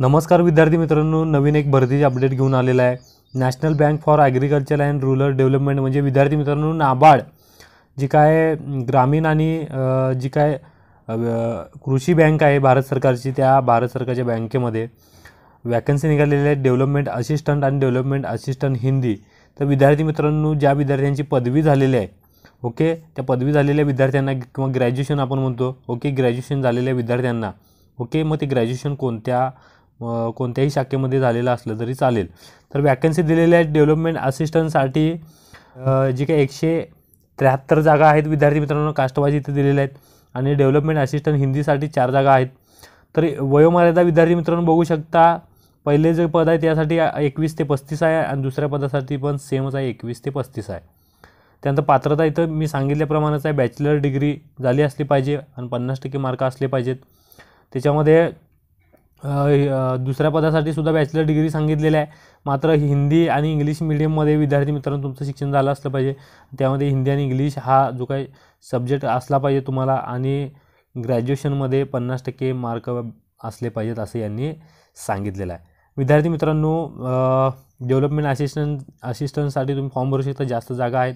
नमस्कार विद्यार्थी मित्रांनो नवीन एक भरतीची अपडेट घेऊन आलेला आहे national bank for agriculture and rural development म्हणजे विद्यार्थी मित्रांनो नाबार्ड जी काय ग्रामीण आणि जी काय कृषी बँक आहे भारत सरकारची त्या भारत सरकारच्या बँकेमध्ये वॅकन्सी निघालेली आहे डेव्हलपमेंट असिस्टंट आणि डेव्हलपमेंट असिस्टंट हिंदी तर विद्यार्थी मित्रांनो ज्या विद्यार्थ्यांची पदवी झालेली आहे ओके त्या पदवी झालेल्या विद्यार्थ्यांना किंवा ग्रॅज्युएशन आपण म्हणतो ओके ग्रॅज्युएशन झालेल्या विद्यार्थ्यांना ओके मग ते ग्रॅज्युएशन कोणत्या कोणत्याही शाखेमध्ये झालेलं असलं तरी चालेल तर वॅकन्सी दिलेल्या आहेत डेव्हलपमेंट असिस्टंटसाठी जी काही एकशे त्र्याहत्तर जागा आहेत विद्यार्थी मित्रांनो काष्टवाजी इथे दिलेल्या आहेत आणि डेव्हलपमेंट असिस्टंट हिंदीसाठी चार जागा आहेत तर वयोमर्यादा विद्यार्थी मित्रांनो बघू शकता पहिले जे पद आहे त्यासाठी एकवीस ते पस्तीस आहे आणि दुसऱ्या पदासाठी पण सेमच आहे एकवीस ते पस्तीस आहे त्यानंतर पात्रता इथं मी सांगितल्याप्रमाणेच आहे बॅचलर डिग्री झाली असली पाहिजे आणि पन्नास टक्के मार्क असले पाहिजेत त्याच्यामध्ये दुसऱ्या पदासाठी सुद्धा बॅचलर डिग्री सांगितलेली आहे मात्र हिंदी आणि इंग्लिश मिडियममध्ये विद्यार्थी मित्रांनो तुमचं शिक्षण झालं असलं पाहिजे त्यामध्ये हिंदी आणि इंग्लिश हा जो काही सब्जेक्ट असला पाहिजे तुम्हाला आणि ग्रॅज्युएशनमध्ये पन्नास टक्के मार्क असले पाहिजेत असं यांनी सांगितलेलं आहे विद्यार्थी मित्रांनो डेव्हलपमेंट असिस्टंट असिस्टंटसाठी तुम्ही फॉर्म भरू शकता जास्त जागा आहेत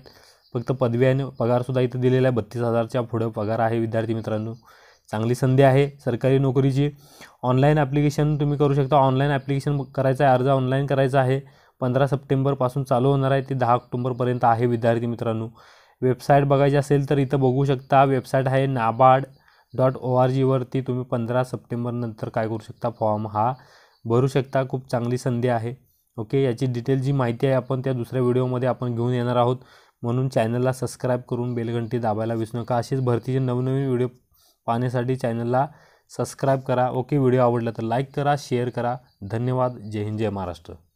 फक्त पदवी आणि पगारसुद्धा इथं दिलेला आहे बत्तीस हजारच्या पुढं पगार आहे विद्यार्थी मित्रांनो चांगली संधी आहे सरकारी नोकरीची ऑनलाईन ॲप्लिकेशन तुम्ही करू शकता ऑनलाईन ॲप्लिकेशन करायचं आहे अर्ज ऑनलाईन करायचा आहे पंधरा सप्टेंबरपासून चालू होणार आहे ते दहा ऑक्टोंबरपर्यंत आहे विद्यार्थी मित्रांनो वेबसाईट बघायची असेल तर इथं बघू शकता वेबसाईट आहे नाबार्ड डॉट ओ आर जीवरती तुम्ही पंधरा सप्टेंबरनंतर काय करू शकता फॉर्म हा भरू शकता खूप चांगली संधी आहे ओके याची डिटेल जी माहिती आहे आपण त्या दुसऱ्या व्हिडिओमध्ये आपण घेऊन येणार आहोत म्हणून चॅनलला सबस्क्राईब करून बेलघंटी दाबायला विसू नका असेच भरतीचे नवनवीन व्हिडिओ पाहण्यासाठी चॅनलला सबस्क्राईब करा ओके व्हिडिओ आवडला तर लाईक करा शेअर करा धन्यवाद जय हिंद जय महाराष्ट्र